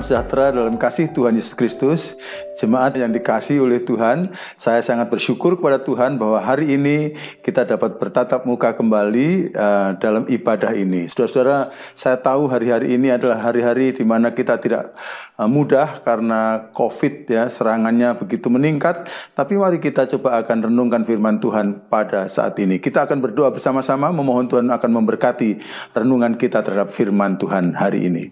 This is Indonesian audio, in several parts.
Salam sejahtera dalam kasih Tuhan Yesus Kristus, jemaat yang dikasih oleh Tuhan. Saya sangat bersyukur kepada Tuhan bahwa hari ini kita dapat bertatap muka kembali uh, dalam ibadah ini. Saudara-saudara, saya tahu hari-hari ini adalah hari-hari di mana kita tidak uh, mudah karena COVID ya serangannya begitu meningkat. Tapi mari kita coba akan renungkan firman Tuhan pada saat ini. Kita akan berdoa bersama-sama memohon Tuhan akan memberkati renungan kita terhadap firman Tuhan hari ini.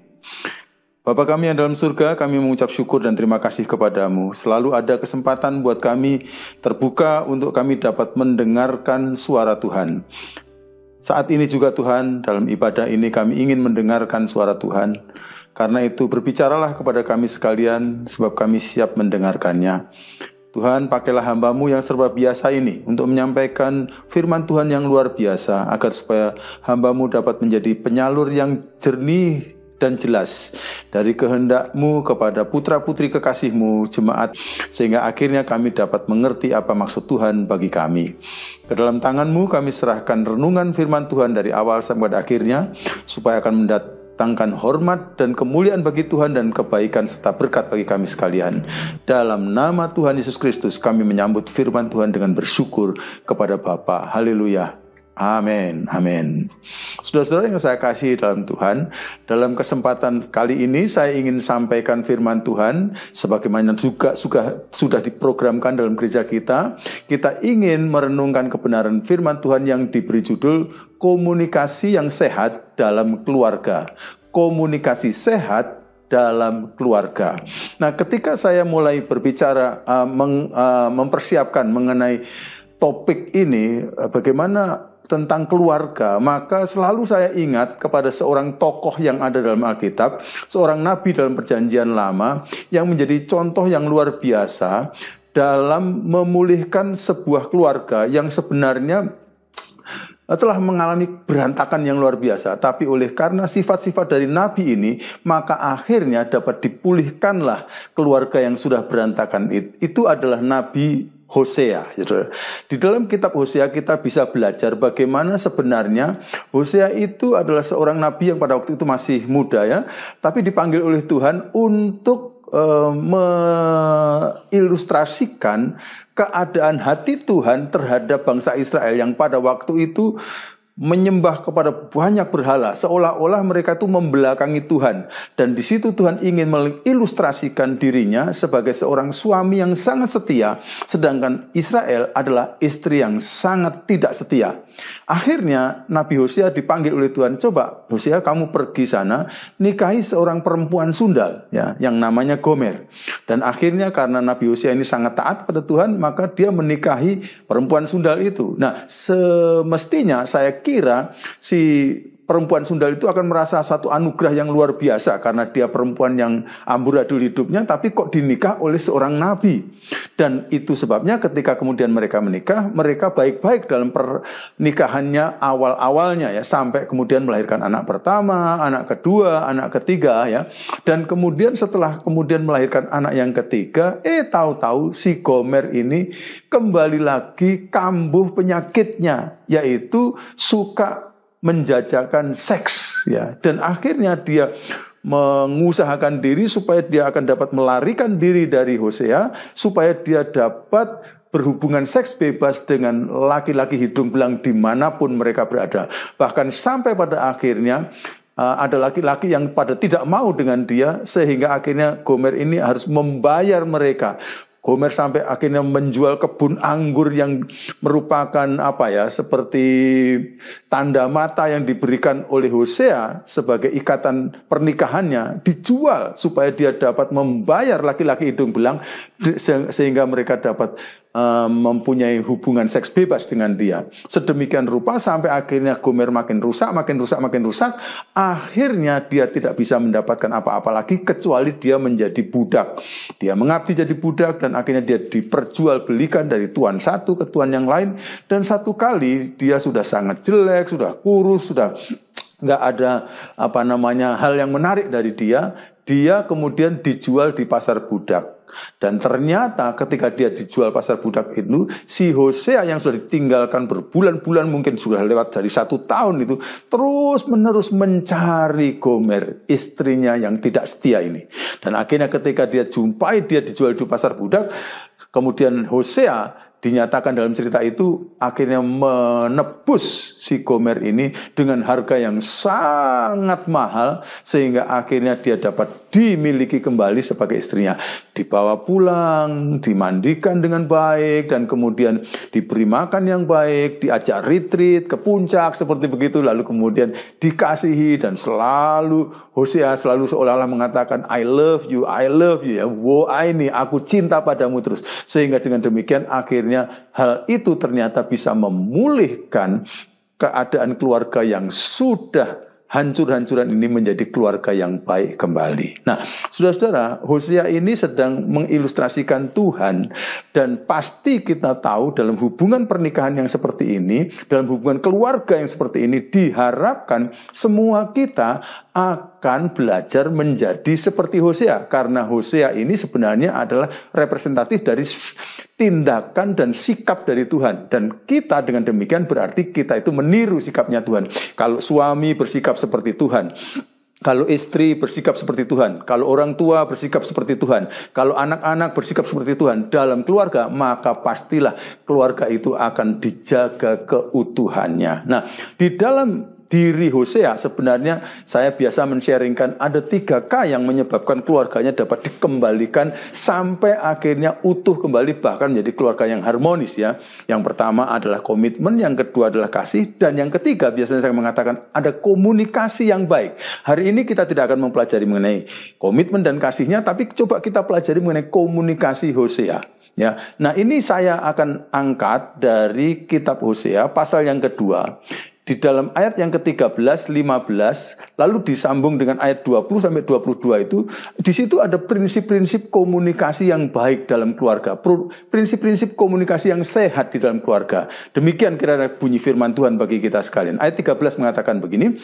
Bapa kami yang dalam surga, kami mengucap syukur dan terima kasih kepadamu. Selalu ada kesempatan buat kami terbuka untuk kami dapat mendengarkan suara Tuhan. Saat ini juga Tuhan, dalam ibadah ini kami ingin mendengarkan suara Tuhan. Karena itu berbicaralah kepada kami sekalian, sebab kami siap mendengarkannya. Tuhan, pakailah hambamu yang serba biasa ini untuk menyampaikan firman Tuhan yang luar biasa, agar supaya hambamu dapat menjadi penyalur yang jernih dan jelas dari kehendakmu kepada putra-putri kekasihmu jemaat sehingga akhirnya kami dapat mengerti apa maksud Tuhan bagi kami. Ke dalam tanganmu kami serahkan renungan firman Tuhan dari awal sampai akhirnya supaya akan mendatangkan Tangkan hormat dan kemuliaan bagi Tuhan dan kebaikan serta berkat bagi kami sekalian. Dalam nama Tuhan Yesus Kristus kami menyambut firman Tuhan dengan bersyukur kepada Bapa. Haleluya. Amin, amin. Saudara-saudara yang saya kasih dalam Tuhan, dalam kesempatan kali ini saya ingin sampaikan firman Tuhan sebagaimana juga, juga sudah diprogramkan dalam gereja kita. Kita ingin merenungkan kebenaran firman Tuhan yang diberi judul komunikasi yang sehat dalam keluarga. Komunikasi sehat dalam keluarga. Nah, ketika saya mulai berbicara uh, meng, uh, mempersiapkan mengenai topik ini, eh, bagaimana tentang keluarga, maka selalu saya ingat kepada seorang tokoh yang ada dalam Alkitab, seorang nabi dalam Perjanjian Lama yang menjadi contoh yang luar biasa dalam memulihkan sebuah keluarga yang sebenarnya eh, telah mengalami berantakan yang luar biasa, tapi oleh karena sifat-sifat dari nabi ini, maka akhirnya dapat dipulihkanlah keluarga yang sudah berantakan. Itu adalah nabi Hosea. Gitu. Di dalam kitab Hosea kita bisa belajar bagaimana sebenarnya Hosea itu adalah seorang nabi yang pada waktu itu masih muda ya, tapi dipanggil oleh Tuhan untuk e, eh, mengilustrasikan keadaan hati Tuhan terhadap bangsa Israel yang pada waktu itu menyembah kepada banyak berhala seolah-olah mereka itu membelakangi Tuhan dan di situ Tuhan ingin mengilustrasikan dirinya sebagai seorang suami yang sangat setia sedangkan Israel adalah istri yang sangat tidak setia Akhirnya Nabi Hosea dipanggil oleh Tuhan, coba Hosea kamu pergi sana, nikahi seorang perempuan Sundal ya, yang namanya Gomer. Dan akhirnya karena Nabi Hosea ini sangat taat pada Tuhan, maka dia menikahi perempuan Sundal itu. Nah, semestinya saya kira si perempuan Sundal itu akan merasa satu anugerah yang luar biasa karena dia perempuan yang amburadul hidupnya tapi kok dinikah oleh seorang nabi. Dan itu sebabnya ketika kemudian mereka menikah, mereka baik-baik dalam pernikahannya awal-awalnya ya sampai kemudian melahirkan anak pertama, anak kedua, anak ketiga ya. Dan kemudian setelah kemudian melahirkan anak yang ketiga, eh tahu-tahu si Gomer ini kembali lagi kambuh penyakitnya yaitu suka menjajakan seks ya dan akhirnya dia mengusahakan diri supaya dia akan dapat melarikan diri dari Hosea supaya dia dapat berhubungan seks bebas dengan laki-laki hidung belang dimanapun mereka berada bahkan sampai pada akhirnya eh, ada laki-laki yang pada tidak mau dengan dia sehingga akhirnya Gomer ini harus membayar mereka Homer sampai akhirnya menjual kebun anggur yang merupakan apa ya seperti tanda mata yang diberikan oleh Hosea sebagai ikatan pernikahannya dijual supaya dia dapat membayar laki-laki hidung belang sehingga mereka dapat Eh, mempunyai hubungan seks bebas dengan dia. Sedemikian rupa sampai akhirnya Gomer makin rusak, makin rusak, makin rusak. Akhirnya dia tidak bisa mendapatkan apa-apa lagi kecuali dia menjadi budak. Dia mengabdi jadi budak dan akhirnya dia diperjualbelikan dari tuan satu ke tuan yang lain. Dan satu kali dia sudah sangat jelek, sudah kurus, sudah nggak ada apa namanya hal yang menarik dari dia. Dia kemudian dijual di pasar budak dan ternyata ketika dia dijual pasar budak itu, si Hosea yang sudah ditinggalkan berbulan-bulan mungkin sudah lewat dari satu tahun itu, terus menerus mencari Gomer, istrinya yang tidak setia ini. Dan akhirnya ketika dia jumpai dia dijual di pasar budak, kemudian Hosea dinyatakan dalam cerita itu akhirnya menebus si Gomer ini dengan harga yang sangat mahal sehingga akhirnya dia dapat dimiliki kembali sebagai istrinya. Dibawa pulang, dimandikan dengan baik, dan kemudian diberi makan yang baik, diajak retreat ke puncak, seperti begitu. Lalu kemudian dikasihi dan selalu, Hosea selalu seolah-olah mengatakan, I love you, I love you, ya. Wow, ini aku cinta padamu terus. Sehingga dengan demikian akhirnya hal itu ternyata bisa memulihkan keadaan keluarga yang sudah hancur-hancuran ini menjadi keluarga yang baik kembali. Nah, saudara-saudara, Hosea ini sedang mengilustrasikan Tuhan dan pasti kita tahu dalam hubungan pernikahan yang seperti ini, dalam hubungan keluarga yang seperti ini diharapkan semua kita akan belajar menjadi seperti Hosea karena Hosea ini sebenarnya adalah representatif dari tindakan dan sikap dari Tuhan dan kita dengan demikian berarti kita itu meniru sikapnya Tuhan. Kalau suami bersikap seperti Tuhan, kalau istri bersikap seperti Tuhan, kalau orang tua bersikap seperti Tuhan, kalau anak-anak bersikap seperti Tuhan dalam keluarga, maka pastilah keluarga itu akan dijaga keutuhannya. Nah, di dalam diri Hosea sebenarnya saya biasa mensharingkan ada tiga K yang menyebabkan keluarganya dapat dikembalikan sampai akhirnya utuh kembali bahkan menjadi keluarga yang harmonis ya. Yang pertama adalah komitmen, yang kedua adalah kasih dan yang ketiga biasanya saya mengatakan ada komunikasi yang baik. Hari ini kita tidak akan mempelajari mengenai komitmen dan kasihnya tapi coba kita pelajari mengenai komunikasi Hosea. Ya, nah ini saya akan angkat dari kitab Hosea pasal yang kedua di dalam ayat yang ke-13, 15, lalu disambung dengan ayat 20 sampai 22 itu, di situ ada prinsip-prinsip komunikasi yang baik dalam keluarga, prinsip-prinsip komunikasi yang sehat di dalam keluarga. Demikian kira-kira bunyi firman Tuhan bagi kita sekalian. Ayat 13 mengatakan begini,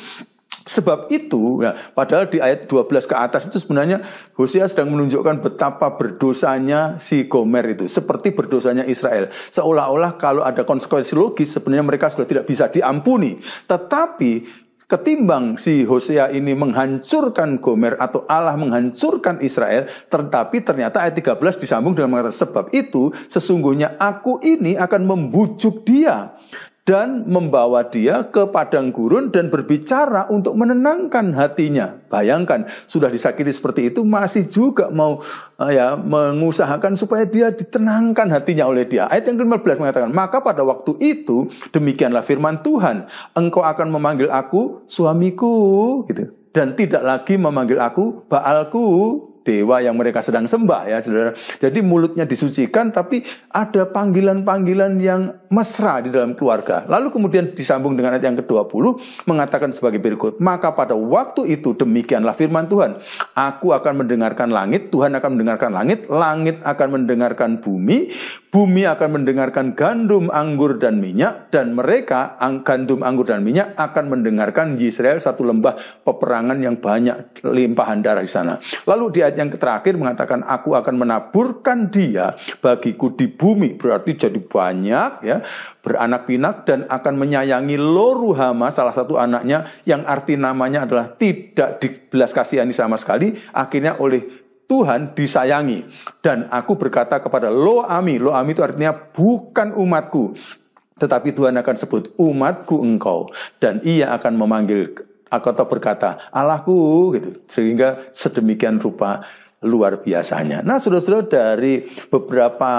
Sebab itu, ya, padahal di ayat 12 ke atas itu sebenarnya Hosea sedang menunjukkan betapa berdosanya si Gomer itu. Seperti berdosanya Israel. Seolah-olah kalau ada konsekuensi logis, sebenarnya mereka sudah tidak bisa diampuni. Tetapi ketimbang si Hosea ini menghancurkan Gomer atau Allah menghancurkan Israel, tetapi ternyata ayat 13 disambung dengan mengatakan sebab itu sesungguhnya aku ini akan membujuk dia dan membawa dia ke padang gurun dan berbicara untuk menenangkan hatinya. Bayangkan, sudah disakiti seperti itu masih juga mau eh, ya mengusahakan supaya dia ditenangkan hatinya oleh dia. Ayat yang ke-15 mengatakan, "Maka pada waktu itu demikianlah firman Tuhan, engkau akan memanggil aku suamiku," gitu. Dan tidak lagi memanggil aku baalku, dewa yang mereka sedang sembah ya saudara. Jadi mulutnya disucikan tapi ada panggilan-panggilan yang mesra di dalam keluarga. Lalu kemudian disambung dengan ayat yang ke-20 mengatakan sebagai berikut, maka pada waktu itu demikianlah firman Tuhan, aku akan mendengarkan langit, Tuhan akan mendengarkan langit, langit akan mendengarkan bumi, bumi akan mendengarkan gandum, anggur, dan minyak, dan mereka, gandum, anggur, dan minyak, akan mendengarkan Israel satu lembah peperangan yang banyak limpahan darah di sana. Lalu di ayat yang terakhir mengatakan, aku akan menaburkan dia bagiku di bumi, berarti jadi banyak ya, beranak pinak, dan akan menyayangi Loruhama salah satu anaknya, yang arti namanya adalah tidak dibelas kasihani sama sekali, akhirnya oleh Tuhan disayangi. Dan aku berkata kepada lo ami, lo ami itu artinya bukan umatku. Tetapi Tuhan akan sebut umatku engkau. Dan ia akan memanggil Aku atau berkata Allahku gitu. Sehingga sedemikian rupa luar biasanya. Nah, saudara-saudara dari beberapa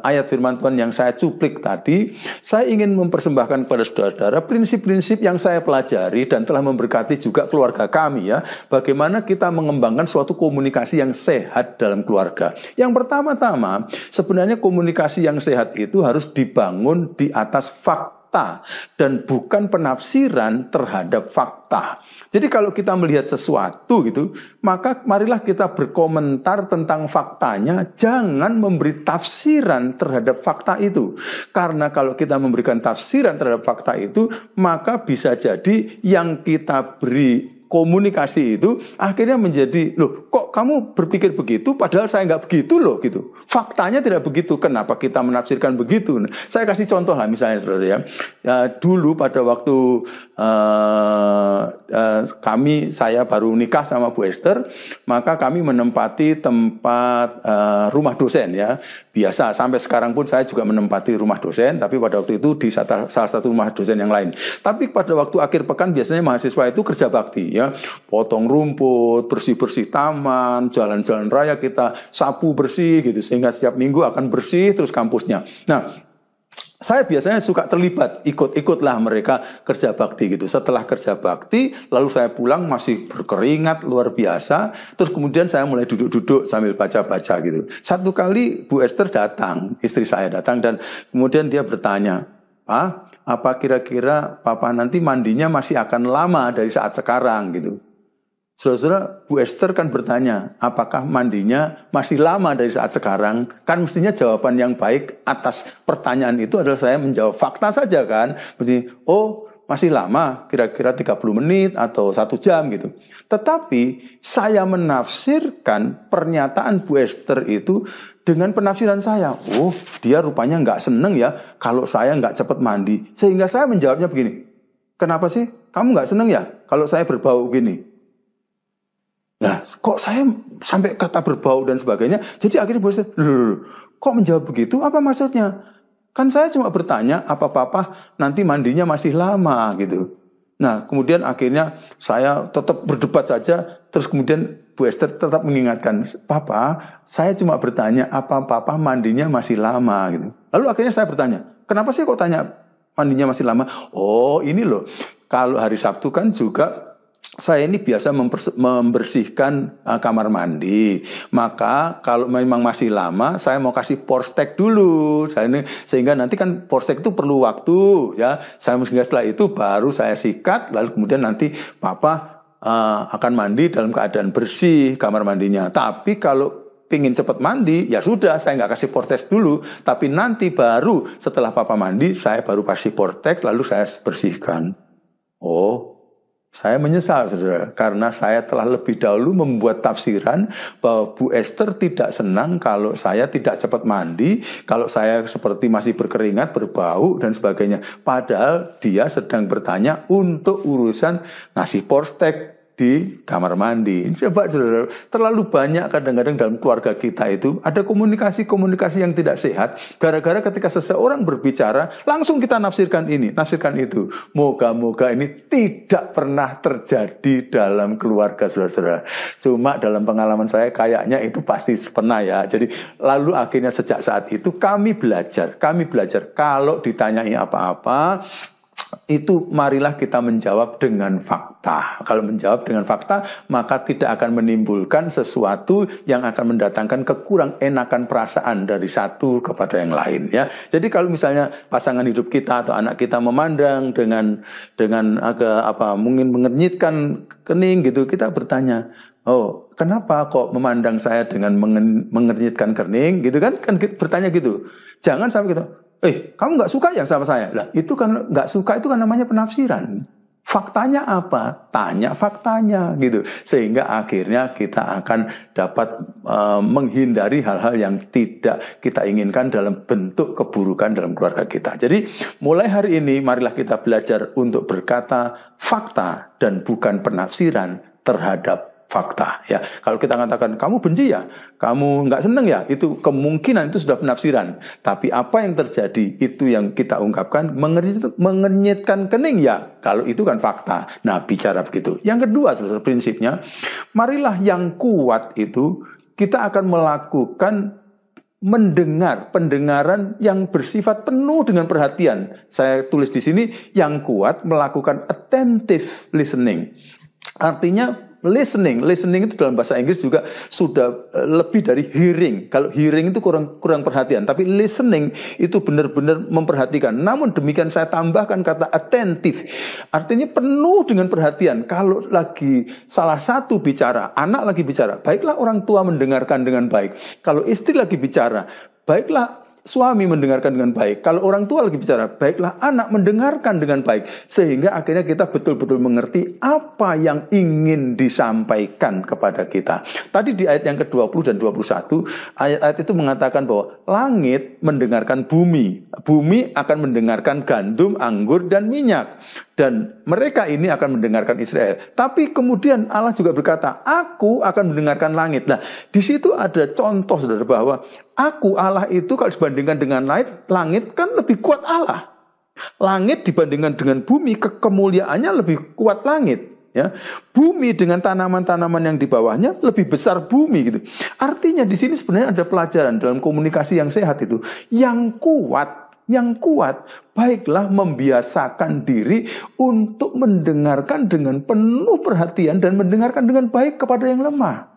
ayat firman Tuhan yang saya cuplik tadi, saya ingin mempersembahkan kepada saudara-saudara prinsip-prinsip yang saya pelajari dan telah memberkati juga keluarga kami ya. Bagaimana kita mengembangkan suatu komunikasi yang sehat dalam keluarga. Yang pertama-tama, sebenarnya komunikasi yang sehat itu harus dibangun di atas fakta fakta dan bukan penafsiran terhadap fakta. Jadi kalau kita melihat sesuatu gitu, maka marilah kita berkomentar tentang faktanya, jangan memberi tafsiran terhadap fakta itu. Karena kalau kita memberikan tafsiran terhadap fakta itu, maka bisa jadi yang kita beri komunikasi itu akhirnya menjadi loh kok kamu berpikir begitu padahal saya nggak begitu loh gitu faktanya tidak begitu kenapa kita menafsirkan begitu nah, saya kasih contoh lah misalnya saudara ya, ya dulu pada waktu uh, uh, kami saya baru nikah sama Bu Esther, maka kami menempati tempat uh, rumah dosen ya. Biasa sampai sekarang pun saya juga menempati rumah dosen, tapi pada waktu itu di salah satu rumah dosen yang lain. Tapi pada waktu akhir pekan biasanya mahasiswa itu kerja bakti ya, potong rumput, bersih-bersih taman, jalan-jalan raya kita sapu bersih gitu sehingga setiap minggu akan bersih terus kampusnya. Nah, saya biasanya suka terlibat, ikut-ikutlah mereka kerja bakti gitu. Setelah kerja bakti, lalu saya pulang masih berkeringat luar biasa. Terus kemudian saya mulai duduk-duduk sambil baca-baca gitu. Satu kali Bu Esther datang, istri saya datang dan kemudian dia bertanya, Pak, ah, apa kira-kira papa nanti mandinya masih akan lama dari saat sekarang gitu? Saudara-saudara, Bu Esther kan bertanya, apakah mandinya masih lama dari saat sekarang? Kan mestinya jawaban yang baik atas pertanyaan itu adalah saya menjawab fakta saja kan. Berarti, oh masih lama, kira-kira 30 menit atau satu jam gitu. Tetapi saya menafsirkan pernyataan Bu Esther itu dengan penafsiran saya. Oh, dia rupanya nggak seneng ya kalau saya nggak cepat mandi. Sehingga saya menjawabnya begini, kenapa sih kamu nggak seneng ya kalau saya berbau gini? Nah, kok saya sampai kata berbau dan sebagainya. Jadi akhirnya bos loh, kok menjawab begitu? Apa maksudnya? Kan saya cuma bertanya apa papa nanti mandinya masih lama gitu. Nah, kemudian akhirnya saya tetap berdebat saja. Terus kemudian Bu Esther tetap mengingatkan, Papa, saya cuma bertanya apa Papa mandinya masih lama gitu. Lalu akhirnya saya bertanya, kenapa sih kok tanya mandinya masih lama? Oh, ini loh, kalau hari Sabtu kan juga saya ini biasa membersihkan uh, kamar mandi. Maka kalau memang masih lama, saya mau kasih porstek dulu. Saya ini, sehingga nanti kan porstek itu perlu waktu ya. Saya sehingga setelah itu baru saya sikat lalu kemudian nanti papa uh, akan mandi dalam keadaan bersih kamar mandinya. Tapi kalau pingin cepat mandi, ya sudah, saya nggak kasih portes dulu. Tapi nanti baru setelah papa mandi, saya baru kasih portek, lalu saya bersihkan. Oh, saya menyesal, saudara, karena saya telah lebih dahulu membuat tafsiran bahwa Bu Esther tidak senang kalau saya tidak cepat mandi, kalau saya seperti masih berkeringat, berbau, dan sebagainya. Padahal dia sedang bertanya untuk urusan ngasih porstek di kamar mandi. Coba saudara, terlalu banyak kadang-kadang dalam keluarga kita itu ada komunikasi-komunikasi yang tidak sehat. Gara-gara ketika seseorang berbicara, langsung kita nafsirkan ini, nafsirkan itu. Moga-moga ini tidak pernah terjadi dalam keluarga saudara-saudara. Cuma dalam pengalaman saya kayaknya itu pasti pernah ya. Jadi lalu akhirnya sejak saat itu kami belajar, kami belajar kalau ditanyai apa-apa, itu marilah kita menjawab dengan fakta. Kalau menjawab dengan fakta, maka tidak akan menimbulkan sesuatu yang akan mendatangkan kekurang enakan perasaan dari satu kepada yang lain ya. Jadi kalau misalnya pasangan hidup kita atau anak kita memandang dengan dengan agak apa mungkin mengernyitkan kening gitu, kita bertanya, "Oh, kenapa kok memandang saya dengan mengernyitkan kening?" gitu kan? Kan bertanya gitu. Jangan sampai gitu eh kamu nggak suka ya sama saya? Lah itu kan nggak suka itu kan namanya penafsiran. Faktanya apa? Tanya faktanya gitu. Sehingga akhirnya kita akan dapat uh, menghindari hal-hal yang tidak kita inginkan dalam bentuk keburukan dalam keluarga kita. Jadi mulai hari ini marilah kita belajar untuk berkata fakta dan bukan penafsiran terhadap fakta ya kalau kita katakan kamu benci ya kamu nggak seneng ya itu kemungkinan itu sudah penafsiran tapi apa yang terjadi itu yang kita ungkapkan mengenyitkan mengernyitkan kening ya kalau itu kan fakta nah bicara begitu yang kedua prinsipnya marilah yang kuat itu kita akan melakukan mendengar pendengaran yang bersifat penuh dengan perhatian saya tulis di sini yang kuat melakukan attentive listening artinya listening, listening itu dalam bahasa Inggris juga sudah eh, lebih dari hearing. Kalau hearing itu kurang kurang perhatian, tapi listening itu benar-benar memperhatikan. Namun demikian saya tambahkan kata attentive. Artinya penuh dengan perhatian. Kalau lagi salah satu bicara, anak lagi bicara, baiklah orang tua mendengarkan dengan baik. Kalau istri lagi bicara, baiklah suami mendengarkan dengan baik. Kalau orang tua lagi bicara, baiklah anak mendengarkan dengan baik. Sehingga akhirnya kita betul-betul mengerti apa yang ingin disampaikan kepada kita. Tadi di ayat yang ke-20 dan 21, ayat-ayat itu mengatakan bahwa langit mendengarkan bumi. Bumi akan mendengarkan gandum, anggur, dan minyak dan mereka ini akan mendengarkan Israel. Tapi kemudian Allah juga berkata, "Aku akan mendengarkan langit." Nah, di situ ada contoh Saudara bahwa aku Allah itu kalau dibandingkan dengan langit, langit kan lebih kuat Allah. Langit dibandingkan dengan bumi kemuliaannya lebih kuat langit ya bumi dengan tanaman-tanaman yang di bawahnya lebih besar bumi gitu artinya di sini sebenarnya ada pelajaran dalam komunikasi yang sehat itu yang kuat yang kuat, baiklah membiasakan diri untuk mendengarkan dengan penuh perhatian dan mendengarkan dengan baik kepada yang lemah.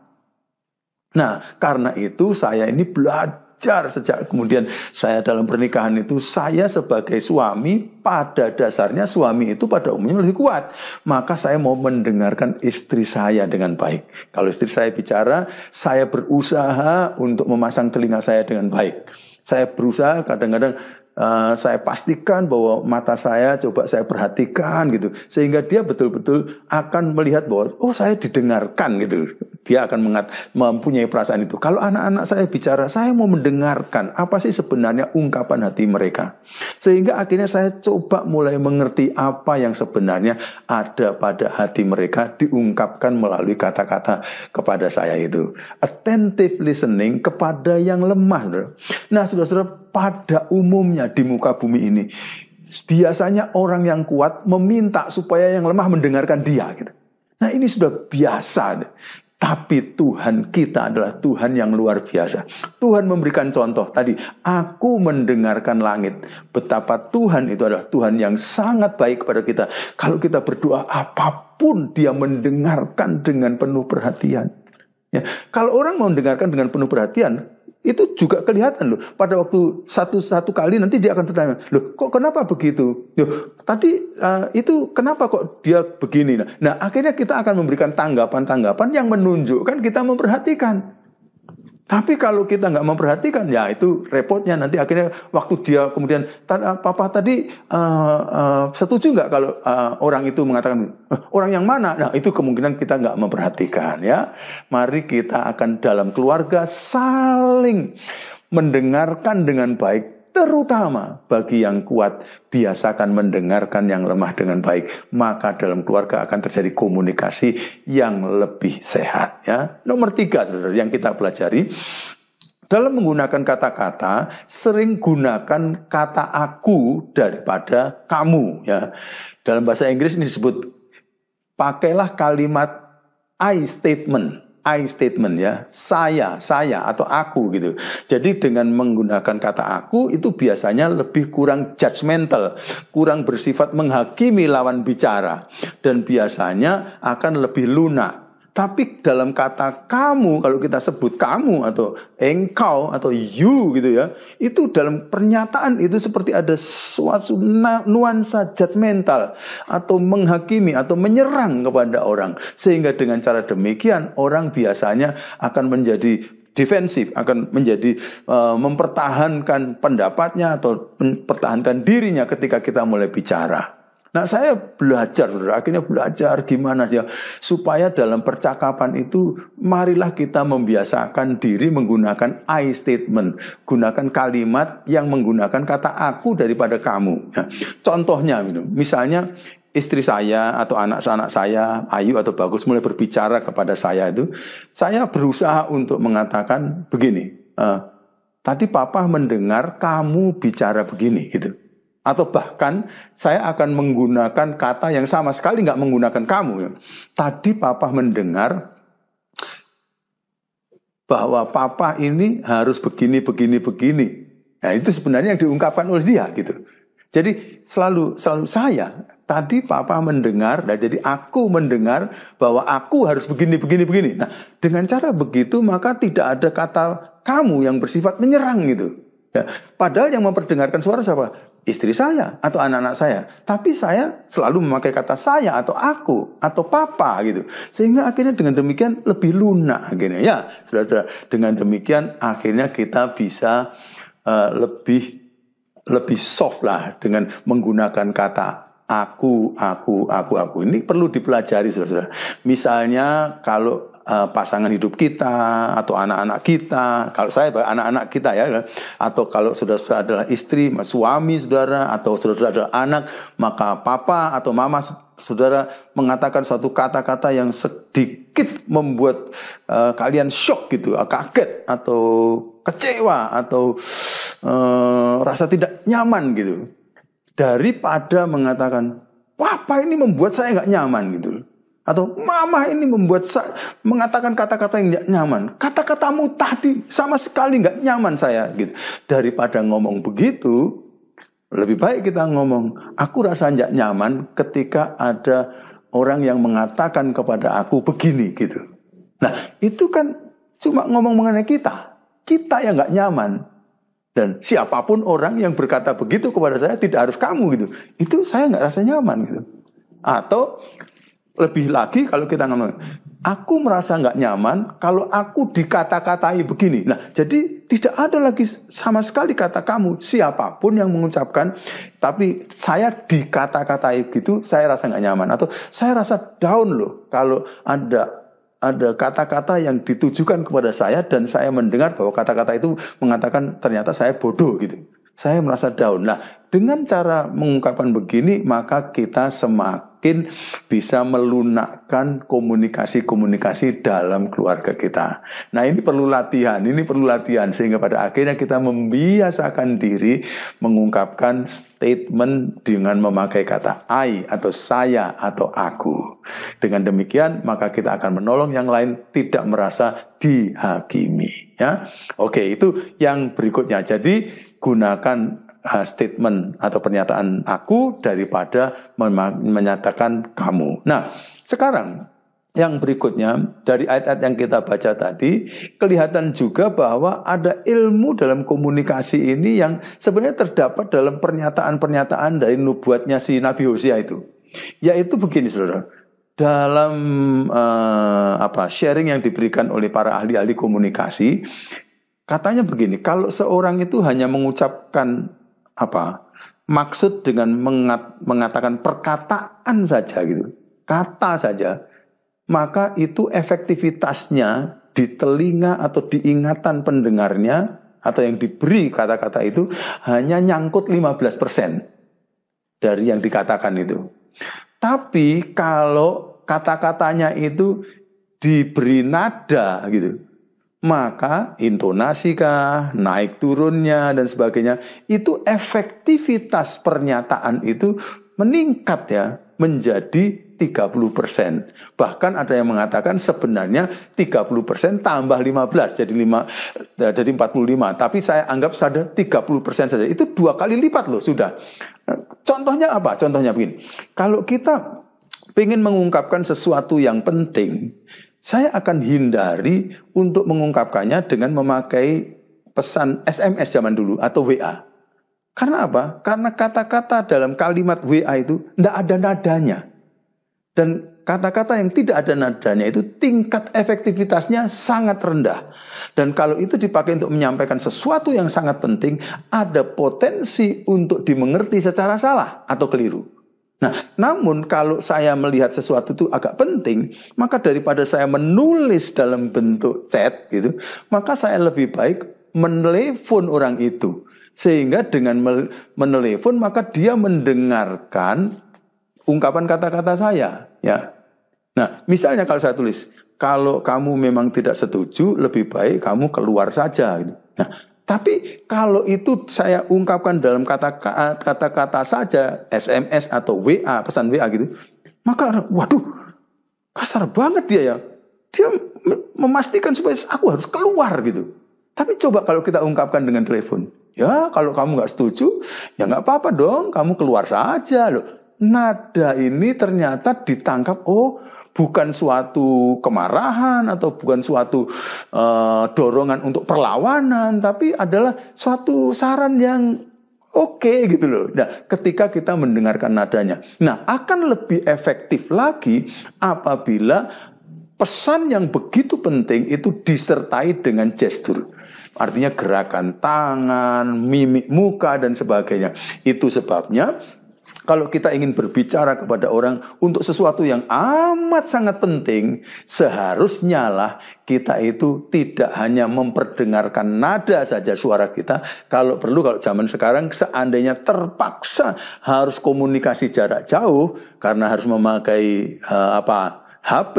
Nah, karena itu saya ini belajar sejak kemudian saya dalam pernikahan itu saya sebagai suami pada dasarnya suami itu pada umumnya lebih kuat. Maka saya mau mendengarkan istri saya dengan baik. Kalau istri saya bicara, saya berusaha untuk memasang telinga saya dengan baik. Saya berusaha kadang-kadang Eh, saya pastikan bahwa mata saya coba saya perhatikan gitu sehingga dia betul-betul akan melihat bahwa oh saya didengarkan gitu dia akan mengat mempunyai perasaan itu kalau anak-anak saya bicara saya mau mendengarkan apa sih sebenarnya ungkapan hati mereka sehingga akhirnya saya coba mulai mengerti apa yang sebenarnya ada pada hati mereka diungkapkan melalui kata-kata kepada saya itu attentive listening kepada yang lemah nah sudah sudah pada umumnya di muka bumi ini. Biasanya orang yang kuat meminta supaya yang lemah mendengarkan dia. Gitu. Nah ini sudah biasa. Gitu. Tapi Tuhan kita adalah Tuhan yang luar biasa. Tuhan memberikan contoh tadi, aku mendengarkan langit. Betapa Tuhan itu adalah Tuhan yang sangat baik kepada kita. Kalau kita berdoa apapun dia mendengarkan dengan penuh perhatian. Ya, kalau orang mau mendengarkan dengan penuh perhatian, itu juga kelihatan loh. Pada waktu satu-satu kali nanti dia akan tertanya, loh kok kenapa begitu? Loh tadi uh, itu kenapa kok dia begini? Nah, nah akhirnya kita akan memberikan tanggapan-tanggapan yang menunjukkan kita memperhatikan. Tapi kalau kita nggak memperhatikan, ya itu repotnya nanti akhirnya waktu dia kemudian ah, papa tadi uh, uh, setuju nggak kalau uh, orang itu mengatakan orang yang mana? Nah itu kemungkinan kita nggak memperhatikan ya. Mari kita akan dalam keluarga saling mendengarkan dengan baik terutama bagi yang kuat, biasakan mendengarkan yang lemah dengan baik. Maka dalam keluarga akan terjadi komunikasi yang lebih sehat. Ya. Nomor tiga, saudara, yang kita pelajari, dalam menggunakan kata-kata, sering gunakan kata aku daripada kamu. Ya. Dalam bahasa Inggris ini disebut, pakailah kalimat I statement I statement ya, saya, saya atau aku gitu. Jadi dengan menggunakan kata aku itu biasanya lebih kurang judgmental, kurang bersifat menghakimi lawan bicara dan biasanya akan lebih lunak tapi dalam kata kamu, kalau kita sebut kamu atau engkau atau you gitu ya, itu dalam pernyataan itu seperti ada suatu nuansa judgmental atau menghakimi atau menyerang kepada orang. Sehingga dengan cara demikian orang biasanya akan menjadi defensif, akan menjadi uh, mempertahankan pendapatnya atau mempertahankan dirinya ketika kita mulai bicara. Nah saya belajar saudara, akhirnya belajar gimana sih ya? supaya dalam percakapan itu marilah kita membiasakan diri menggunakan I statement, gunakan kalimat yang menggunakan kata aku daripada kamu. Ya. Contohnya, gitu. misalnya istri saya atau anak-anak saya Ayu atau Bagus mulai berbicara kepada saya itu, saya berusaha untuk mengatakan begini, e, tadi Papa mendengar kamu bicara begini gitu. Atau bahkan saya akan menggunakan kata yang sama sekali nggak menggunakan kamu. Tadi papa mendengar bahwa papa ini harus begini, begini, begini. Nah itu sebenarnya yang diungkapkan oleh dia gitu. Jadi selalu selalu saya tadi papa mendengar dan jadi aku mendengar bahwa aku harus begini begini begini. Nah, dengan cara begitu maka tidak ada kata kamu yang bersifat menyerang gitu. Ya, padahal yang memperdengarkan suara siapa? istri saya atau anak-anak saya. Tapi saya selalu memakai kata saya atau aku atau papa gitu. Sehingga akhirnya dengan demikian lebih lunak akhirnya ya. Saudara, dengan demikian akhirnya kita bisa uh, lebih lebih soft lah dengan menggunakan kata aku, aku, aku, aku. Ini perlu dipelajari saudara-saudara. Misalnya kalau Eh, pasangan hidup kita atau anak-anak kita. Kalau saya anak-anak kita ya, atau kalau sudah saudara adalah istri, suami saudara atau saudara-saudara adalah anak, maka papa atau mama saudara mengatakan suatu kata-kata yang sedikit membuat uh, kalian shock gitu, eh, kaget atau kecewa atau uh, rasa tidak nyaman gitu. Daripada mengatakan, "Wah, apa ini membuat saya nggak nyaman?" gitu. Atau mama ini membuat mengatakan kata-kata yang tidak nyaman. Kata-katamu tadi sama sekali nggak nyaman saya. Gitu. Daripada ngomong begitu, lebih baik kita ngomong, aku rasa tidak nyaman ketika ada orang yang mengatakan kepada aku begini gitu. Nah itu kan cuma ngomong mengenai kita. Kita yang nggak nyaman. Dan siapapun orang yang berkata begitu kepada saya tidak harus kamu gitu. Itu saya nggak rasa nyaman gitu. Atau lebih lagi kalau kita ngomong, aku merasa nggak nyaman kalau aku dikata-katai begini. Nah, jadi tidak ada lagi sama sekali kata kamu siapapun yang mengucapkan, tapi saya dikata-katai gitu, saya rasa nggak nyaman atau saya rasa down loh kalau ada ada kata-kata yang ditujukan kepada saya dan saya mendengar bahwa kata-kata itu mengatakan ternyata saya bodoh gitu. Saya merasa down. Nah, dengan cara mengungkapkan begini, maka kita semakin bisa melunakkan komunikasi-komunikasi dalam keluarga kita. Nah, ini perlu latihan, ini perlu latihan, sehingga pada akhirnya kita membiasakan diri mengungkapkan statement dengan memakai kata "I" atau "saya" atau "aku". Dengan demikian, maka kita akan menolong yang lain tidak merasa dihakimi. Ya, oke, itu yang berikutnya. Jadi, gunakan statement atau pernyataan aku daripada menyatakan kamu. Nah, sekarang yang berikutnya dari ayat-ayat yang kita baca tadi kelihatan juga bahwa ada ilmu dalam komunikasi ini yang sebenarnya terdapat dalam pernyataan-pernyataan dari nubuatnya si Nabi Hosea itu. Yaitu begini Saudara. Dalam uh, apa sharing yang diberikan oleh para ahli-ahli komunikasi Katanya begini, kalau seorang itu hanya mengucapkan apa maksud dengan mengat, mengatakan perkataan saja gitu kata saja maka itu efektivitasnya di telinga atau di ingatan pendengarnya atau yang diberi kata-kata itu hanya nyangkut 15% dari yang dikatakan itu. Tapi kalau kata-katanya itu diberi nada gitu, maka intonasi naik turunnya dan sebagainya, itu efektivitas pernyataan itu meningkat ya menjadi 30%. Bahkan ada yang mengatakan sebenarnya 30% tambah 15 jadi 5 eh, jadi 45, tapi saya anggap saja 30% saja. Itu dua kali lipat loh sudah. Eh, contohnya apa? Contohnya begini. Kalau kita ingin mengungkapkan sesuatu yang penting, saya akan hindari untuk mengungkapkannya dengan memakai pesan SMS zaman dulu atau WA. Karena apa? Karena kata-kata dalam kalimat WA itu tidak ada nadanya. Dan kata-kata yang tidak ada nadanya itu tingkat efektivitasnya sangat rendah. Dan kalau itu dipakai untuk menyampaikan sesuatu yang sangat penting, ada potensi untuk dimengerti secara salah atau keliru. Nah, namun kalau saya melihat sesuatu itu agak penting, maka daripada saya menulis dalam bentuk chat gitu, maka saya lebih baik menelepon orang itu. Sehingga dengan menelepon maka dia mendengarkan ungkapan kata-kata saya, ya. Nah, misalnya kalau saya tulis, kalau kamu memang tidak setuju, lebih baik kamu keluar saja gitu. Nah, tapi kalau itu saya ungkapkan dalam kata-kata saja, SMS atau WA, pesan WA gitu, maka waduh, kasar banget dia ya. Dia memastikan supaya aku harus keluar gitu. Tapi coba kalau kita ungkapkan dengan telepon, ya kalau kamu nggak setuju, ya nggak apa-apa dong, kamu keluar saja loh. Nada ini ternyata ditangkap, oh bukan suatu kemarahan atau bukan suatu uh, dorongan untuk perlawanan, tapi adalah suatu saran yang oke okay, gitu loh. Nah, ketika kita mendengarkan nadanya. Nah, akan lebih efektif lagi apabila pesan yang begitu penting itu disertai dengan gestur. Artinya gerakan tangan, mimik muka dan sebagainya. Itu sebabnya kalau kita ingin berbicara kepada orang untuk sesuatu yang amat sangat penting, seharusnya lah kita itu tidak hanya memperdengarkan nada saja suara kita. Kalau perlu, kalau zaman sekarang seandainya terpaksa harus komunikasi jarak jauh karena harus memakai uh, apa HP,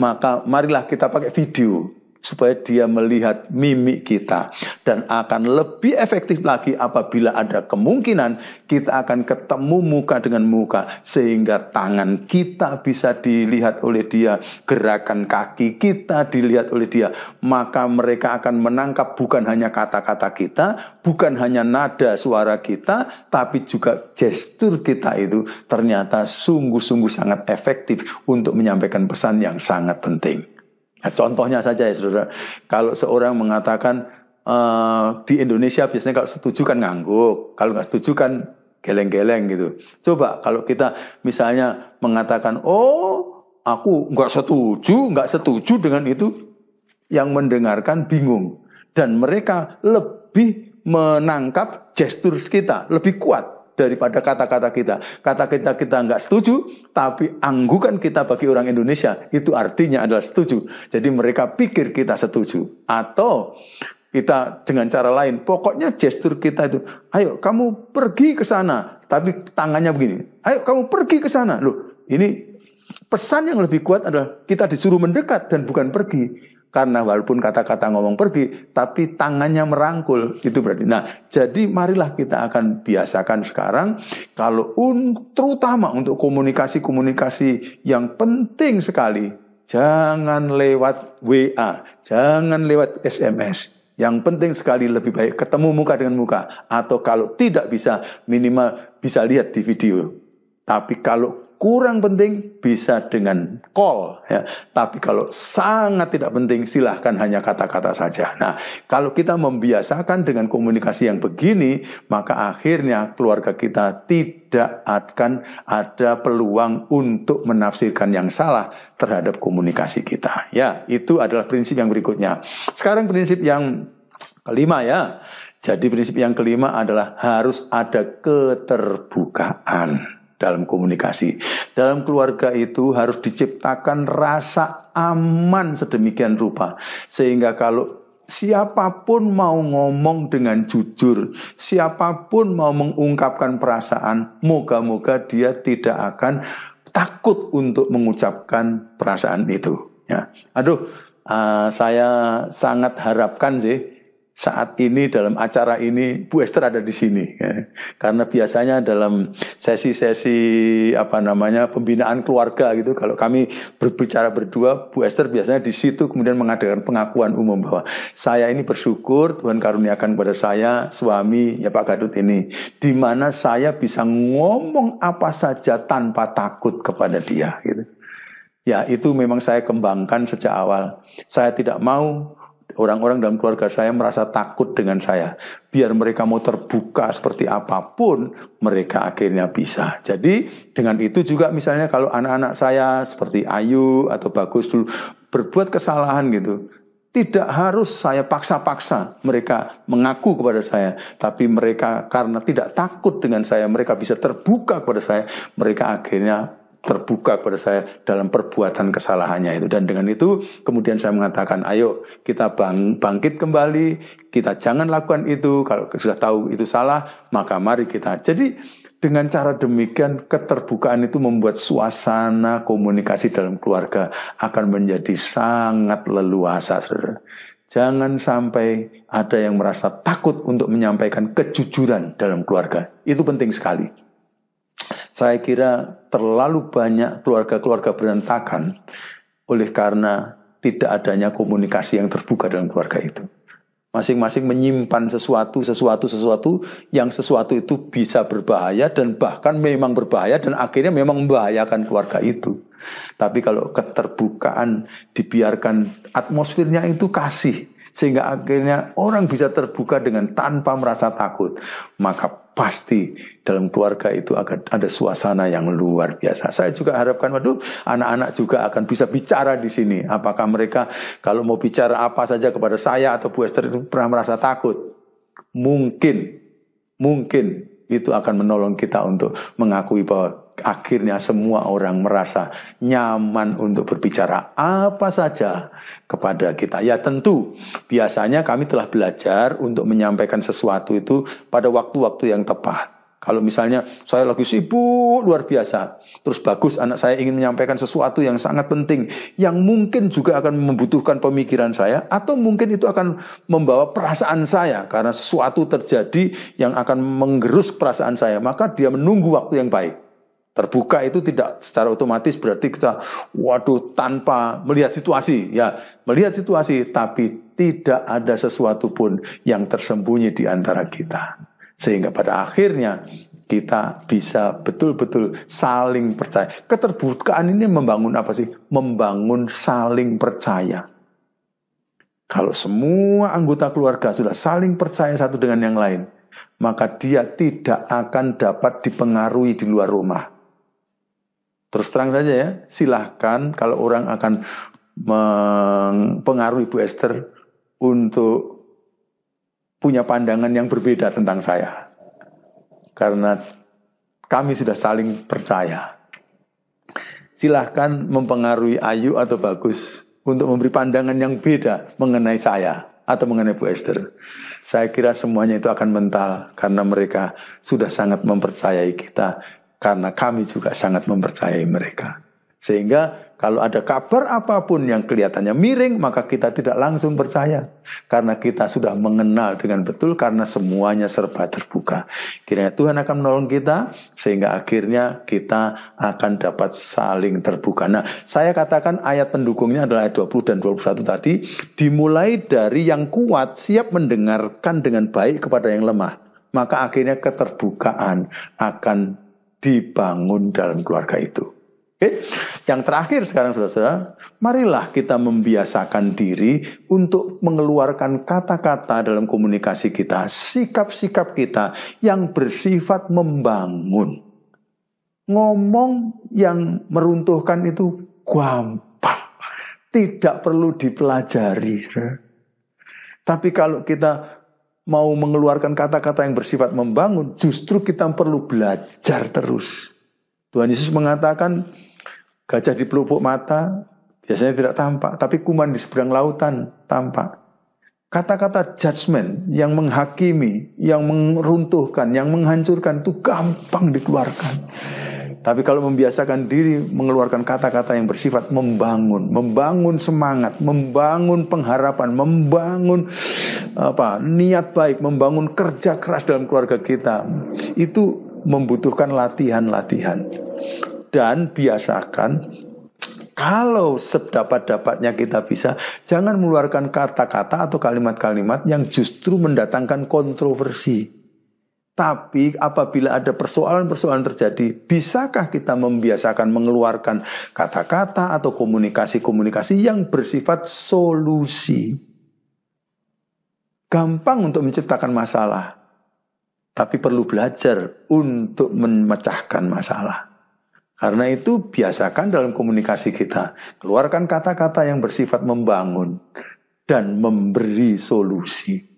maka marilah kita pakai video supaya dia melihat mimik kita dan akan lebih efektif lagi apabila ada kemungkinan kita akan ketemu muka dengan muka sehingga tangan kita bisa dilihat oleh dia gerakan kaki kita dilihat oleh dia maka mereka akan menangkap bukan hanya kata-kata kita bukan hanya nada suara kita tapi juga gestur kita itu ternyata sungguh-sungguh sangat efektif untuk menyampaikan pesan yang sangat penting Nah, contohnya saja ya saudara, kalau seorang mengatakan uh, di Indonesia biasanya kalau setuju kan ngangguk, kalau nggak setuju kan geleng-geleng gitu. Coba kalau kita misalnya mengatakan, oh aku nggak setuju, nggak setuju dengan itu, yang mendengarkan bingung dan mereka lebih menangkap gestur kita lebih kuat daripada kata-kata kita. Kata-kata kita nggak setuju, tapi anggukan kita bagi orang Indonesia itu artinya adalah setuju. Jadi mereka pikir kita setuju. Atau kita dengan cara lain, pokoknya gestur kita itu, ayo kamu pergi ke sana, tapi tangannya begini, ayo kamu pergi ke sana. Loh, ini pesan yang lebih kuat adalah kita disuruh mendekat dan bukan pergi. Karena walaupun kata-kata ngomong pergi, tapi tangannya merangkul. Itu berarti. Nah, jadi marilah kita akan biasakan sekarang, kalau un, terutama untuk komunikasi-komunikasi yang penting sekali, jangan lewat WA, jangan lewat SMS. Yang penting sekali lebih baik ketemu muka dengan muka. Atau kalau tidak bisa, minimal bisa lihat di video. Tapi kalau kurang penting bisa dengan call ya. Tapi kalau sangat tidak penting silahkan hanya kata-kata saja. Nah, kalau kita membiasakan dengan komunikasi yang begini, maka akhirnya keluarga kita tidak akan ada peluang untuk menafsirkan yang salah terhadap komunikasi kita. Ya, itu adalah prinsip yang berikutnya. Sekarang prinsip yang kelima ya. Jadi prinsip yang kelima adalah harus ada keterbukaan dalam komunikasi. Dalam keluarga itu harus diciptakan rasa aman sedemikian rupa sehingga kalau siapapun mau ngomong dengan jujur, siapapun mau mengungkapkan perasaan, moga-moga dia tidak akan takut untuk mengucapkan perasaan itu. Ya, aduh, uh, saya sangat harapkan sih saat ini dalam acara ini Bu Esther ada di sini ya. karena biasanya dalam sesi-sesi apa namanya pembinaan keluarga gitu kalau kami berbicara berdua Bu Esther biasanya di situ kemudian mengadakan pengakuan umum bahwa saya ini bersyukur Tuhan karuniakan kepada saya suami ya Pak Gadut ini di mana saya bisa ngomong apa saja tanpa takut kepada dia gitu ya itu memang saya kembangkan sejak awal saya tidak mau Orang-orang dalam keluarga saya merasa takut dengan saya. Biar mereka mau terbuka seperti apapun, mereka akhirnya bisa. Jadi dengan itu juga misalnya kalau anak-anak saya seperti Ayu atau Bagus dulu berbuat kesalahan gitu, tidak harus saya paksa-paksa mereka mengaku kepada saya, tapi mereka karena tidak takut dengan saya, mereka bisa terbuka kepada saya, mereka akhirnya terbuka kepada saya dalam perbuatan kesalahannya itu dan dengan itu kemudian saya mengatakan ayo kita bang bangkit kembali kita jangan lakukan itu kalau sudah tahu itu salah maka mari kita jadi dengan cara demikian, keterbukaan itu membuat suasana komunikasi dalam keluarga akan menjadi sangat leluasa, saudara. Jangan sampai ada yang merasa takut untuk menyampaikan kejujuran dalam keluarga. Itu penting sekali. Saya kira terlalu banyak keluarga-keluarga berantakan oleh karena tidak adanya komunikasi yang terbuka dalam keluarga itu. Masing-masing menyimpan sesuatu, sesuatu, sesuatu yang sesuatu itu bisa berbahaya dan bahkan memang berbahaya dan akhirnya memang membahayakan keluarga itu. Tapi kalau keterbukaan dibiarkan atmosfernya itu kasih sehingga akhirnya orang bisa terbuka dengan tanpa merasa takut, maka pasti dalam keluarga itu akan ada suasana yang luar biasa. Saya juga harapkan, waduh, anak-anak juga akan bisa bicara di sini. Apakah mereka kalau mau bicara apa saja kepada saya atau Bu Esther itu pernah merasa takut? Mungkin, mungkin itu akan menolong kita untuk mengakui bahwa Akhirnya semua orang merasa nyaman untuk berbicara apa saja kepada kita. Ya tentu, biasanya kami telah belajar untuk menyampaikan sesuatu itu pada waktu-waktu yang tepat. Kalau misalnya saya lagi sibuk luar biasa, terus bagus anak saya ingin menyampaikan sesuatu yang sangat penting, yang mungkin juga akan membutuhkan pemikiran saya, atau mungkin itu akan membawa perasaan saya karena sesuatu terjadi yang akan menggerus perasaan saya, maka dia menunggu waktu yang baik. Terbuka itu tidak secara otomatis berarti kita waduh tanpa melihat situasi ya, melihat situasi tapi tidak ada sesuatu pun yang tersembunyi di antara kita. Sehingga pada akhirnya kita bisa betul-betul saling percaya. Keterbukaan ini membangun apa sih? Membangun saling percaya. Kalau semua anggota keluarga sudah saling percaya satu dengan yang lain, maka dia tidak akan dapat dipengaruhi di luar rumah Terus terang saja ya, silahkan kalau orang akan mempengaruhi Bu Esther untuk punya pandangan yang berbeda tentang saya. Karena kami sudah saling percaya. Silahkan mempengaruhi Ayu atau Bagus untuk memberi pandangan yang beda mengenai saya atau mengenai Bu Esther. Saya kira semuanya itu akan mental karena mereka sudah sangat mempercayai kita karena kami juga sangat mempercayai mereka. Sehingga kalau ada kabar apapun yang kelihatannya miring, maka kita tidak langsung percaya. Karena kita sudah mengenal dengan betul, karena semuanya serba terbuka. Kiranya Tuhan akan menolong kita, sehingga akhirnya kita akan dapat saling terbuka. Nah, saya katakan ayat pendukungnya adalah ayat 20 dan 21 tadi. Dimulai dari yang kuat, siap mendengarkan dengan baik kepada yang lemah maka akhirnya keterbukaan akan dibangun dalam keluarga itu. Oke. Yang terakhir sekarang saudara-saudara, marilah kita membiasakan diri untuk mengeluarkan kata-kata dalam komunikasi kita, sikap-sikap kita yang bersifat membangun. Ngomong yang meruntuhkan itu gampang, tidak perlu dipelajari. Tapi kalau kita mau mengeluarkan kata-kata yang bersifat membangun, justru kita perlu belajar terus. Tuhan Yesus mengatakan, gajah di pelupuk mata biasanya tidak tampak, tapi kuman di seberang lautan tampak. Kata-kata judgment yang menghakimi, yang meruntuhkan, yang menghancurkan itu gampang dikeluarkan. Tapi kalau membiasakan diri mengeluarkan kata-kata yang bersifat membangun, membangun semangat, membangun pengharapan, membangun apa niat baik, membangun kerja keras dalam keluarga kita, itu membutuhkan latihan-latihan. Dan biasakan kalau sedapat-dapatnya kita bisa, jangan mengeluarkan kata-kata atau kalimat-kalimat yang justru mendatangkan kontroversi tapi apabila ada persoalan-persoalan terjadi, bisakah kita membiasakan mengeluarkan kata-kata atau komunikasi-komunikasi yang bersifat solusi? Gampang untuk menciptakan masalah, tapi perlu belajar untuk memecahkan masalah. Karena itu biasakan dalam komunikasi kita, keluarkan kata-kata yang bersifat membangun dan memberi solusi.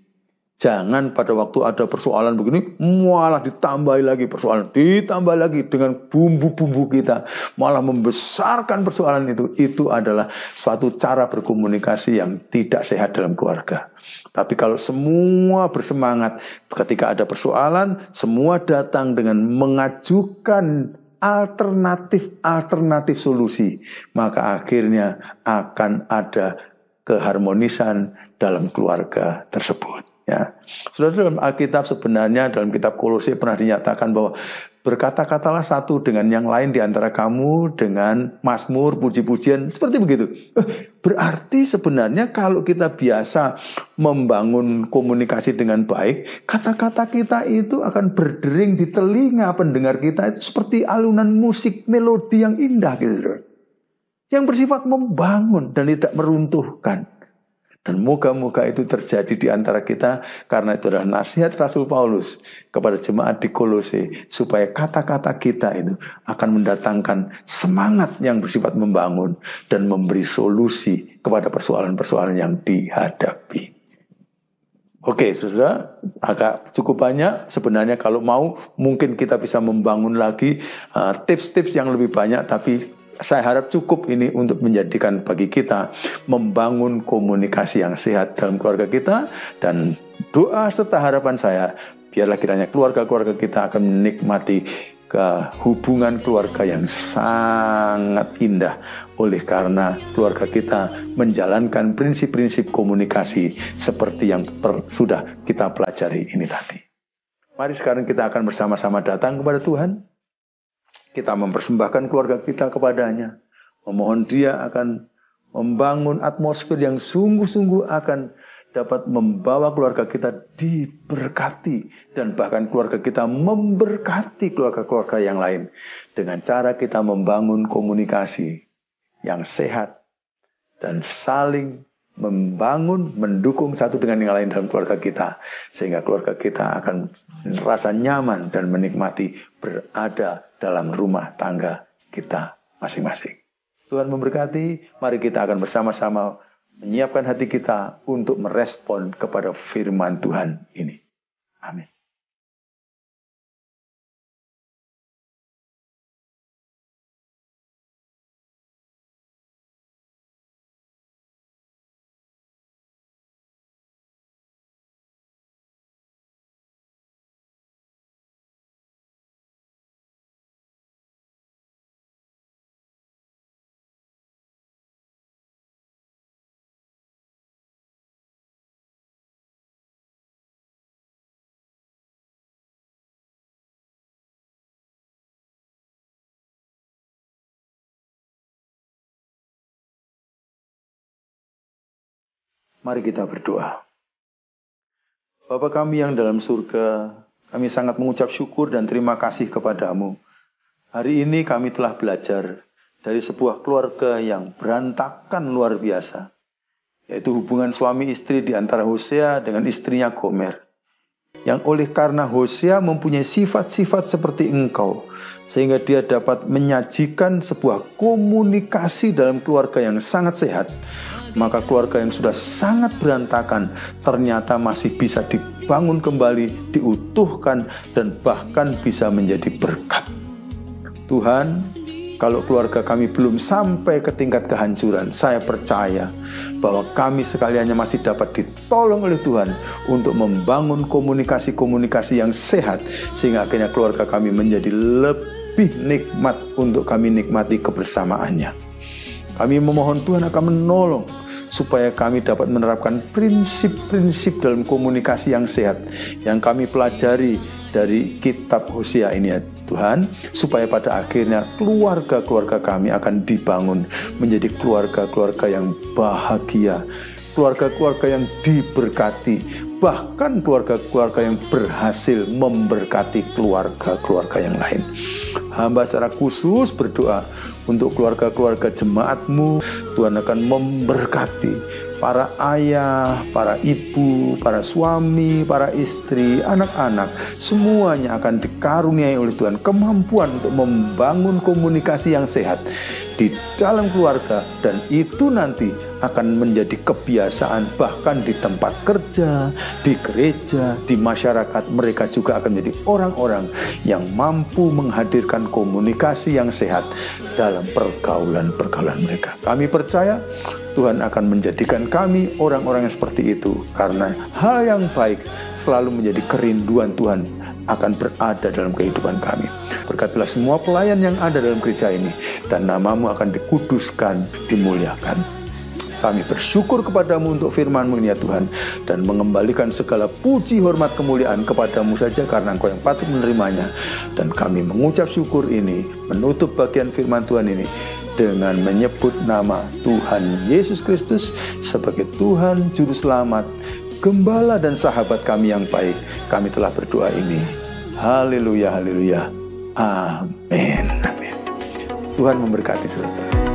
Jangan pada waktu ada persoalan begini, malah ditambahi lagi persoalan, ditambah lagi dengan bumbu-bumbu kita, malah membesarkan persoalan itu. Itu adalah suatu cara berkomunikasi yang tidak sehat dalam keluarga. Tapi kalau semua bersemangat ketika ada persoalan, semua datang dengan mengajukan alternatif-alternatif solusi, maka akhirnya akan ada keharmonisan dalam keluarga tersebut. Ya. Sudah dalam Alkitab sebenarnya dalam kitab Kolose pernah dinyatakan bahwa berkata-katalah satu dengan yang lain di antara kamu dengan mazmur, puji-pujian, seperti begitu. Eh, berarti sebenarnya kalau kita biasa membangun komunikasi dengan baik, kata-kata kita itu akan berdering di telinga pendengar kita itu seperti alunan musik melodi yang indah gitu. Yang bersifat membangun dan tidak meruntuhkan. Dan moga-moga itu terjadi di antara kita karena itu adalah nasihat Rasul Paulus kepada jemaat di Kolose supaya kata-kata kita itu akan mendatangkan semangat yang bersifat membangun dan memberi solusi kepada persoalan-persoalan yang dihadapi. Oke, okay, saudara, agak cukup banyak. Sebenarnya kalau mau, mungkin kita bisa membangun lagi uh, tips-tips uh, tips -tips yang lebih banyak. Tapi saya harap cukup ini untuk menjadikan bagi kita membangun komunikasi yang sehat dalam keluarga kita dan doa serta harapan saya biarlah kiranya keluarga-keluarga kita akan menikmati ke hubungan keluarga yang sangat indah oleh karena keluarga kita menjalankan prinsip-prinsip komunikasi seperti yang per, sudah kita pelajari ini tadi. Mari sekarang kita akan bersama-sama datang kepada Tuhan kita mempersembahkan keluarga kita kepadanya. Memohon dia akan membangun atmosfer yang sungguh-sungguh akan dapat membawa keluarga kita diberkati dan bahkan keluarga kita memberkati keluarga-keluarga yang lain dengan cara kita membangun komunikasi yang sehat dan saling membangun, mendukung satu dengan yang lain dalam keluarga kita, sehingga keluarga kita akan merasa nyaman dan menikmati berada dalam rumah tangga kita masing-masing. Tuhan memberkati, mari kita akan bersama-sama menyiapkan hati kita untuk merespon kepada firman Tuhan ini. Amin. Mari kita berdoa. Bapa kami yang dalam surga, kami sangat mengucap syukur dan terima kasih kepadamu. Hari ini kami telah belajar dari sebuah keluarga yang berantakan luar biasa, yaitu hubungan suami istri di antara Hosea dengan istrinya Gomer. Yang oleh karena Hosea mempunyai sifat-sifat seperti engkau, sehingga dia dapat menyajikan sebuah komunikasi dalam keluarga yang sangat sehat maka keluarga yang sudah sangat berantakan ternyata masih bisa dibangun kembali, diutuhkan, dan bahkan bisa menjadi berkat. Tuhan, kalau keluarga kami belum sampai ke tingkat kehancuran, saya percaya bahwa kami sekaliannya masih dapat ditolong oleh Tuhan untuk membangun komunikasi-komunikasi yang sehat, sehingga akhirnya keluarga kami menjadi lebih nikmat untuk kami nikmati kebersamaannya. Kami memohon Tuhan akan menolong supaya kami dapat menerapkan prinsip-prinsip dalam komunikasi yang sehat yang kami pelajari dari kitab Hosea ini ya Tuhan supaya pada akhirnya keluarga-keluarga kami akan dibangun menjadi keluarga-keluarga yang bahagia keluarga-keluarga yang diberkati bahkan keluarga-keluarga yang berhasil memberkati keluarga-keluarga yang lain. Hamba secara khusus berdoa untuk keluarga-keluarga jemaatmu. Tuhan akan memberkati para ayah, para ibu, para suami, para istri, anak-anak. Semuanya akan dikaruniai oleh Tuhan kemampuan untuk membangun komunikasi yang sehat di dalam keluarga dan itu nanti akan menjadi kebiasaan bahkan di tempat kerja, di gereja, di masyarakat mereka juga akan menjadi orang-orang yang mampu menghadirkan komunikasi yang sehat dalam pergaulan-pergaulan mereka. Kami percaya Tuhan akan menjadikan kami orang-orang yang seperti itu karena hal yang baik selalu menjadi kerinduan Tuhan akan berada dalam kehidupan kami. Berkatilah semua pelayan yang ada dalam gereja ini dan namamu akan dikuduskan, dimuliakan. Kami bersyukur kepadamu untuk firmanmu ini ya Tuhan. Dan mengembalikan segala puji, hormat, kemuliaan kepadamu saja karena engkau yang patut menerimanya. Dan kami mengucap syukur ini, menutup bagian firman Tuhan ini dengan menyebut nama Tuhan Yesus Kristus sebagai Tuhan Juru Selamat, Gembala dan sahabat kami yang baik. Kami telah berdoa ini. Haleluya, haleluya. Amin. Amin. Tuhan memberkati selesai.